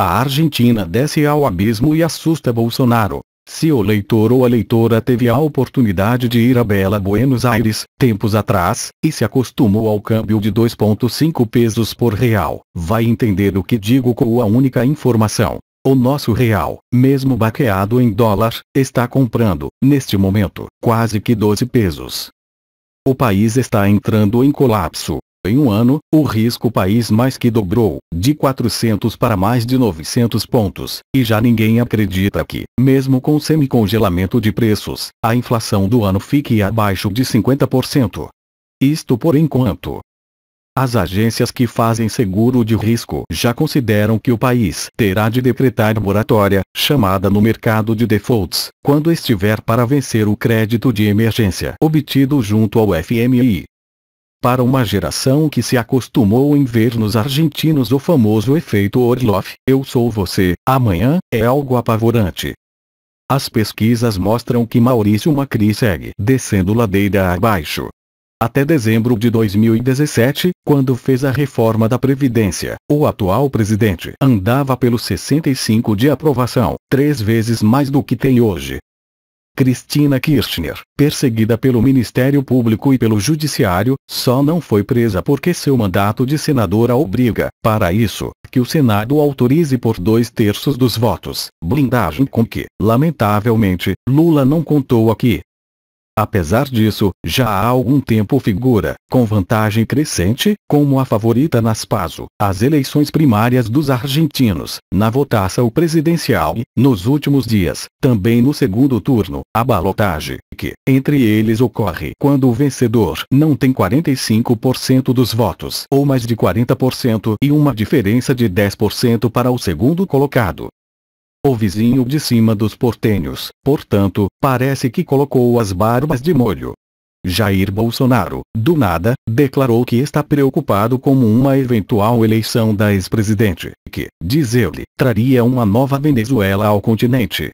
A Argentina desce ao abismo e assusta Bolsonaro. Se o leitor ou a leitora teve a oportunidade de ir a Bela Buenos Aires, tempos atrás, e se acostumou ao câmbio de 2,5 pesos por real, vai entender o que digo com a única informação. O nosso real, mesmo baqueado em dólar, está comprando, neste momento, quase que 12 pesos. O país está entrando em colapso, em um ano, o risco país mais que dobrou, de 400 para mais de 900 pontos, e já ninguém acredita que, mesmo com semicongelamento de preços, a inflação do ano fique abaixo de 50%. Isto por enquanto. As agências que fazem seguro de risco já consideram que o país terá de decretar moratória, chamada no mercado de defaults, quando estiver para vencer o crédito de emergência obtido junto ao FMI para uma geração que se acostumou em ver nos argentinos o famoso efeito Orloff, eu sou você, amanhã, é algo apavorante. As pesquisas mostram que Maurício Macri segue descendo ladeira abaixo. Até dezembro de 2017, quando fez a reforma da Previdência, o atual presidente andava pelos 65 de aprovação, três vezes mais do que tem hoje, Cristina Kirchner, perseguida pelo Ministério Público e pelo Judiciário, só não foi presa porque seu mandato de senadora obriga, para isso, que o Senado autorize por dois terços dos votos, blindagem com que, lamentavelmente, Lula não contou aqui, Apesar disso, já há algum tempo figura, com vantagem crescente, como a favorita nas PASO, as eleições primárias dos argentinos, na votação presidencial e, nos últimos dias, também no segundo turno, a balotagem, que, entre eles ocorre quando o vencedor não tem 45% dos votos ou mais de 40% e uma diferença de 10% para o segundo colocado o vizinho de cima dos portenhos, portanto, Parece que colocou as barbas de molho. Jair Bolsonaro, do nada, declarou que está preocupado com uma eventual eleição da ex-presidente, que, diz ele, traria uma nova Venezuela ao continente.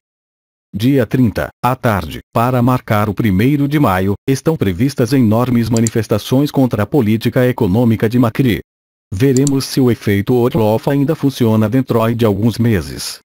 Dia 30, à tarde, para marcar o 1 de maio, estão previstas enormes manifestações contra a política econômica de Macri. Veremos se o efeito Orloff ainda funciona dentro de alguns meses.